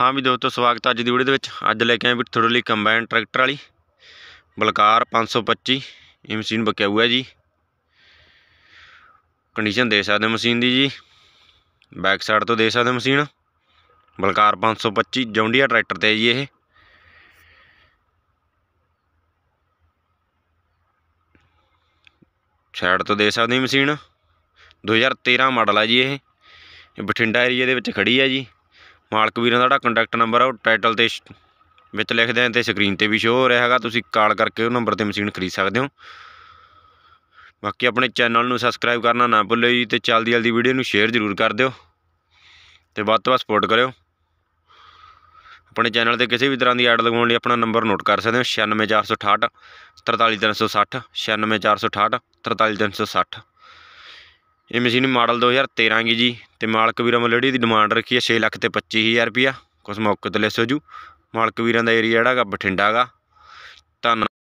ਹਾਂ ਵੀ ਦੋਸਤੋ ਸਵਾਗਤ ਅੱਜ ਦੀ ਵੀਡੀਓ ਦੇ ਵਿੱਚ ਅੱਜ ਲੈ ਕੇ ਆਏ ਵੀ ਤੁਹਾਡੇ ਲਈ ਕੰਬਾਈਨ ਟਰੈਕਟਰ ਵਾਲੀ ਬਲਕਾਰ 525 ਇਹ ਮਸ਼ੀਨ ਬਕਿਆ ਹੋਇਆ ਜੀ ਕੰਡੀਸ਼ਨ ਦੇ ਸਕਦੇ ਹੋ ਮਸ਼ੀਨ ਦੀ ਜੀ ਬੈਕ ਸਾਈਡ ਤੋਂ ਦੇ ਸਕਦੇ ਹੋ ਮਸ਼ੀਨ ਬਲਕਾਰ 525 ਜੌਂਡੀਆ ਟਰੈਕਟਰ ਤੇ ਜੀ ਇਹ ਸਾਈਡ ਤੋਂ ਦੇ ਸਕਦੇ ਮਸ਼ੀਨ 2013 ਮਾਡਲ ਆ ਜੀ ਇਹ ਬਠਿੰਡਾ ਏਰੀਆ ਦੇ ਵਿੱਚ ਖੜੀ ਆ ਜੀ ਮਾਲਕ ਵੀਰਾਂ ਦਾ ਜਿਹੜਾ ਕੰਟੈਕਟ ਨੰਬਰ ਆ ਉਹ ਟਾਈਟਲ ਤੇ ਵਿੱਚ ਲਿਖਦੇ ਆ ਤੇ ਸਕਰੀਨ ਤੇ ਵੀ ਸ਼ੋ ਹੋ ਰਿਹਾ ਹੈਗਾ ਤੁਸੀਂ ਕਾਲ ਕਰਕੇ ਉਹ ਨੰਬਰ ਤੇ ਮਸ਼ੀਨ ਖਰੀਦ ਸਕਦੇ ਹੋ ਬਾਕੀ ਆਪਣੇ ਚੈਨਲ ਨੂੰ ਸਬਸਕ੍ਰਾਈਬ ਕਰਨਾ ਨਾ ਭੁੱਲਿਓ ਜੀ ਤੇ ਜਲਦੀ ਜਲਦੀ ਵੀਡੀਓ ਨੂੰ ਸ਼ੇਅਰ ਜ਼ਰੂਰ ਕਰ ਦਿਓ ਤੇ ਵੱਧ ਤੋਂ ਵੱਧ ਸਪੋਰਟ ਕਰਿਓ ਆਪਣੇ ਚੈਨਲ ਤੇ ਕਿਸੇ ਵੀ ਤਰ੍ਹਾਂ ਦੀ ਐਡ ਲਗਾਉਣ ਲਈ ਆਪਣਾ ਨੰਬਰ ਨੋਟ ਕਰ ਸਕਦੇ ਹੋ 96468 43360 96468 43360 ਇਹ ਮਸ਼ੀਨ ਮਾਡਲ 2013 ਕੀ ਜੀ ਤੇ ਮਾਲਕ ਵੀਰਾਂ ਵੱਲੋਂ ਜਿਹੜੀ ਦੀ ਡਿਮਾਂਡ ਰੱਖੀ ਹੈ 6 ਲੱਖ ਤੇ 25000 ਰੁਪਿਆ ਕੁਝ ਮੌਕੇ ਤੇ ਲੈਸ ਜੂ ਮਾਲਕ ਵੀਰਾਂ ਦਾ ਏਰੀਆ ਜਿਹੜਾਗਾ ਬਠਿੰਡਾਗਾ ਧੰਨ